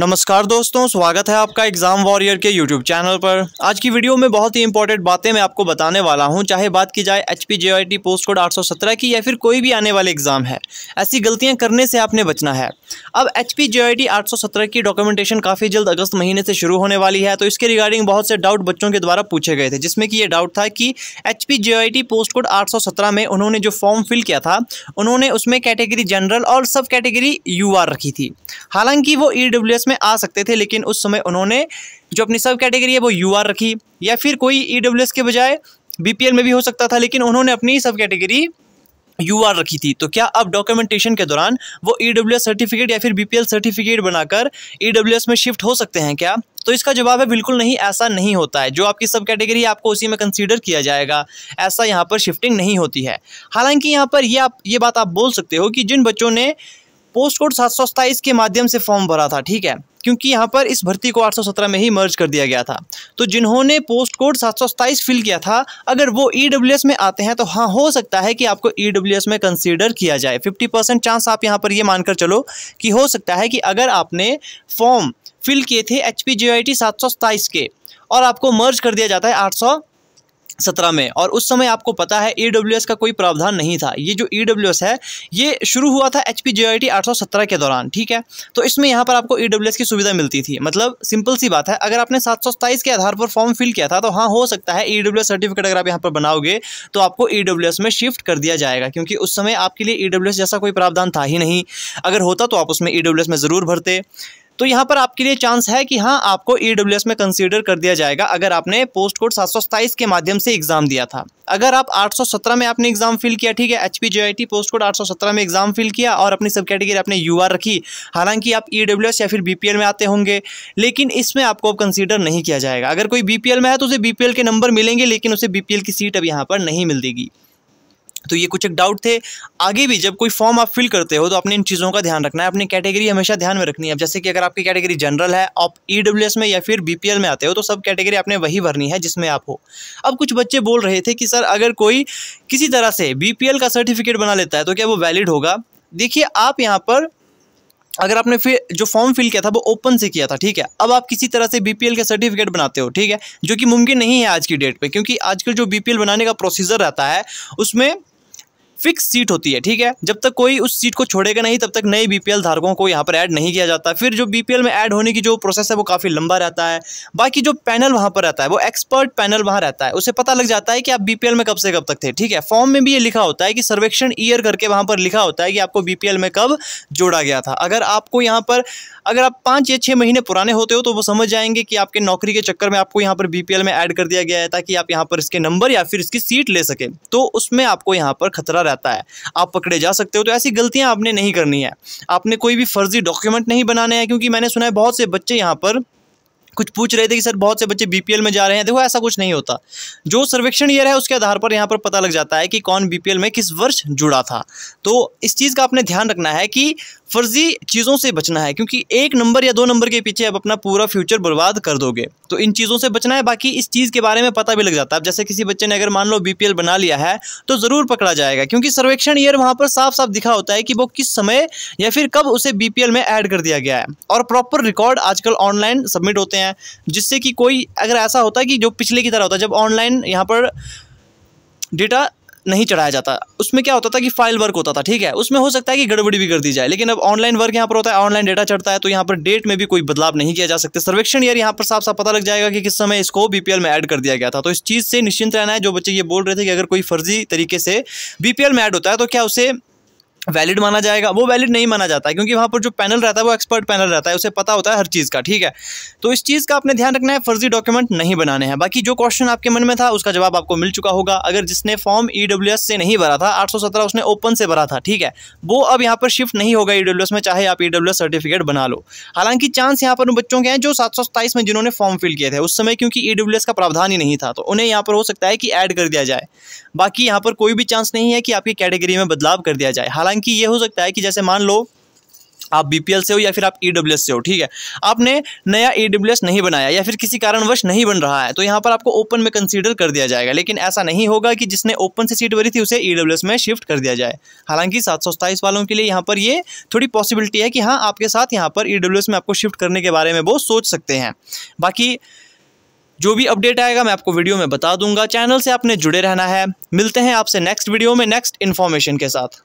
नमस्कार दोस्तों स्वागत है आपका एग्ज़ाम वॉरियर के यूट्यूब चैनल पर आज की वीडियो में बहुत ही इंपॉर्टेंट बातें मैं आपको बताने वाला हूं चाहे बात की जाए एच पी पोस्ट कोड 817 की या फिर कोई भी आने वाले एग्ज़ाम है ऐसी गलतियां करने से आपने बचना है अब एच पी की डॉक्यूमेंटेशन काफ़ी जल्द अगस्त महीने से शुरू होने वाली है तो इसके रिगार्डिंग बहुत से डाउट बच्चों के द्वारा पूछे गए थे जिसमें कि ये डाउट था कि एच पी पोस्ट कोड 817 में उन्होंने जो फॉर्म फिल किया था उन्होंने उसमें कैटेगरी जनरल और सब कैटेगरी यू रखी थी हालांकि वो ई e में आ सकते थे लेकिन उस समय उन्होंने जो अपनी सब कैटेगरी है वो यू रखी या फिर कोई ई e के बजाय बी में भी हो सकता था लेकिन उन्होंने अपनी सब कैटेगरी यू आर रखी थी तो क्या अब डॉक्यूमेंटेशन के दौरान वो ई सर्टिफिकेट या फिर बी सर्टिफिकेट बनाकर ई में शिफ्ट हो सकते हैं क्या तो इसका जवाब है बिल्कुल नहीं ऐसा नहीं होता है जो आपकी सब कैटेगरी है आपको उसी में कंसीडर किया जाएगा ऐसा यहाँ पर शिफ्टिंग नहीं होती है हालांकि यहाँ पर ये आप ये बात आप बोल सकते हो कि जिन बच्चों ने पोस्ट कोड सात के माध्यम से फॉर्म भरा था ठीक है क्योंकि यहाँ पर इस भर्ती को 817 में ही मर्ज कर दिया गया था तो जिन्होंने पोस्ट कोड सात फिल किया था अगर वो ई e में आते हैं तो हाँ हो सकता है कि आपको ई e में कंसिडर किया जाए फिफ्टी चांस आप यहाँ पर ये मानकर चलो कि हो सकता है कि अगर आपने फॉर्म फिल किए थे एच पी के और आपको मर्ज कर दिया जाता है आठ सत्रह में और उस समय आपको पता है ई का कोई प्रावधान नहीं था ये जो ई है ये शुरू हुआ था एच पी आई टी के दौरान ठीक है तो इसमें यहाँ पर आपको ई की सुविधा मिलती थी मतलब सिंपल सी बात है अगर आपने सात के आधार पर फॉर्म फिल किया था तो हाँ हो सकता है ई सर्टिफिकेट अगर आप यहाँ पर बनाओगे तो आपको ई में शिफ्ट कर दिया जाएगा क्योंकि उस समय आपके लिए ई जैसा कोई प्रावधान था ही नहीं अगर होता तो आप उसमें ई में ज़रूर भरते तो यहाँ पर आपके लिए चांस है कि हाँ आपको ई में कंसिडर कर दिया जाएगा अगर आपने पोस्ट कोड सात के माध्यम से एग्जाम दिया था अगर आप 817 में आपने एग्जाम फिल किया ठीक है एच पी पोस्ट कोड 817 में एग्जाम फिल किया और अपनी सब कैटेगरी आपने यू रखी हालांकि आप ई या फिर बी में आते होंगे लेकिन इसमें आपको अब कंसिडर नहीं किया जाएगा अगर कोई बी में है तो उसे बी के नंबर मिलेंगे लेकिन उसे बी की सीट अब यहाँ पर नहीं मिलेगी तो ये कुछ एक डाउट थे आगे भी जब कोई फॉर्म आप फिल करते हो तो आपने इन चीज़ों का ध्यान रखना है अपनी कैटेगरी हमेशा ध्यान में रखनी है जैसे कि अगर आपकी कैटेगरी जनरल है आप ई e में या फिर बी में आते हो तो सब कैटेगरी आपने वही भरनी है जिसमें आप हो अब कुछ बच्चे बोल रहे थे कि सर अगर कोई किसी तरह से बी का सर्टिफिकेट बना लेता है तो क्या वो वैलिड होगा देखिए आप यहाँ पर अगर आपने फिर जो फॉर्म फिल किया था वो ओपन से किया था ठीक है अब आप किसी तरह से बीपीएल का सर्टिफिकेट बनाते हो ठीक है जो कि मुमकिन नहीं है आज की डेट पे क्योंकि आजकल जो बीपीएल बनाने का प्रोसीजर रहता है उसमें फिक्स सीट होती है ठीक है जब तक कोई उस सीट को छोड़ेगा नहीं तब तक नए बीपीएल धारकों को यहाँ पर ऐड नहीं किया जाता फिर जो बीपीएल में ऐड होने की जो प्रोसेस है वो काफ़ी लंबा रहता है बाकी जो पैनल वहाँ पर रहता है वो एक्सपर्ट पैनल वहाँ रहता है उसे पता लग जाता है कि आप बीपीएल में कब से कब तक थे ठीक है फॉर्म में भी ये लिखा होता है कि सर्वेक्षण ईयर करके वहाँ पर लिखा होता है कि आपको बीपीएल में कब जोड़ा गया था अगर आपको यहाँ पर अगर आप पाँच या छः महीने पुराने होते हो तो वो समझ जाएंगे कि आपके नौकरी के चक्कर में आपको यहाँ पर बीपीएल में ऐड कर दिया गया है ताकि आप यहाँ पर इसके नंबर या फिर इसकी सीट ले सकें तो उसमें आपको यहाँ पर खतरा रहता है आप पकड़े जा सकते हो तो ऐसी गलतियां आपने नहीं करनी है आपने कोई भी फर्जी डॉक्यूमेंट नहीं बनाने हैं क्योंकि मैंने सुना है बहुत से बच्चे यहाँ पर कुछ पूछ रहे थे कि सर बहुत से बच्चे बीपीएल में जा रहे हैं देखो ऐसा कुछ नहीं होता जो सर्वेक्षण ईयर है उसके आधार पर यहाँ पर पता लग जाता है कि कौन बीपीएल में किस वर्ष जुड़ा था तो इस चीज़ का आपने ध्यान रखना है कि फर्जी चीज़ों से बचना है क्योंकि एक नंबर या दो नंबर के पीछे आप अपना पूरा फ्यूचर बर्बाद कर दोगे तो इन चीज़ों से बचना है बाकी इस चीज़ के बारे में पता भी लग जाता है अब जैसे किसी बच्चे ने अगर मान लो बीपीएल बना लिया है तो ज़रूर पकड़ा जाएगा क्योंकि सर्वेक्षण ईयर वहाँ पर साफ साफ दिखा होता है कि वो किस समय या फिर कब उसे बी में ऐड कर दिया गया है और प्रॉपर रिकॉर्ड आजकल ऑनलाइन सबमिट होते हैं जिससे कि कोई अगर ऐसा होता है कि जो पिछले की तरह होता है जब ऑनलाइन यहाँ पर डेटा नहीं चढ़ाया जाता उसमें क्या होता था कि फाइल वर्क होता था ठीक है उसमें हो सकता है कि गड़बड़ी भी कर दी जाए लेकिन अब ऑनलाइन वर्क यहाँ पर होता है ऑनलाइन डेटा चढ़ता है तो यहाँ पर डेट में भी कोई बदलाव नहीं किया जा सकता सर्वेक्षण यार यहाँ पर साफ साफ पता लग जाएगा कि किस समय इसको बीपीएल में एड कर दिया गया था तो इस चीज़ से निश्चिंत रहना है जो बच्चे ये बोल रहे थे कि अगर कोई फर्जी तरीके से बीपीएल में एड होता है तो क्या उसे वैलिड माना जाएगा वो वैलिड नहीं माना जाता है क्योंकि वहाँ पर जो पैनल रहता है वो एक्सपर्ट पैनल रहता है उसे पता होता है हर चीज़ का ठीक है तो इस चीज़ का आपने ध्यान रखना है फर्जी डॉक्यूमेंट नहीं बनाने हैं बाकी जो क्वेश्चन आपके मन में था उसका जवाब आपको मिल चुका होगा अगर जिसने फॉर्म ई e से नहीं भरा था आठ उसने ओपन से भरा था ठीक है वो अब यहाँ पर शिफ्ट नहीं होगा ई e में चाहे आप ई e सर्टिफिकेट बना लो हालांकि चांस यहाँ पर उन बच्चों के हैं जो सात में जिन्होंने फॉर्म फिल किए थे उस समय क्योंकि ई का प्रावधान ही नहीं था तो उन्हें यहाँ पर हो सकता है कि ऐड कर दिया जाए बाकी यहाँ पर कोई भी चांस नहीं है कि आपकी कैटेगरी में बदलाव कर दिया जाए हालांकि बैंक की ये हो सकता है कि जैसे मान लो आप बी से हो या फिर आप ई e से हो ठीक है आपने नया ई e नहीं बनाया या फिर किसी कारणवश नहीं बन रहा है तो यहाँ पर आपको ओपन में कंसीडर कर दिया जाएगा लेकिन ऐसा नहीं होगा कि जिसने ओपन से सीट भरी थी उसे ई e में शिफ्ट कर दिया जाए हालांकि सात वालों के लिए यहाँ पर ये थोड़ी पॉसिबिलिटी है कि हाँ आपके साथ यहाँ पर ई में आपको शिफ्ट करने के बारे में वो सोच सकते हैं बाकी जो भी अपडेट आएगा मैं आपको वीडियो में बता दूंगा चैनल से आपने जुड़े रहना है मिलते हैं आपसे नेक्स्ट वीडियो में नेक्स्ट इन्फॉर्मेशन के साथ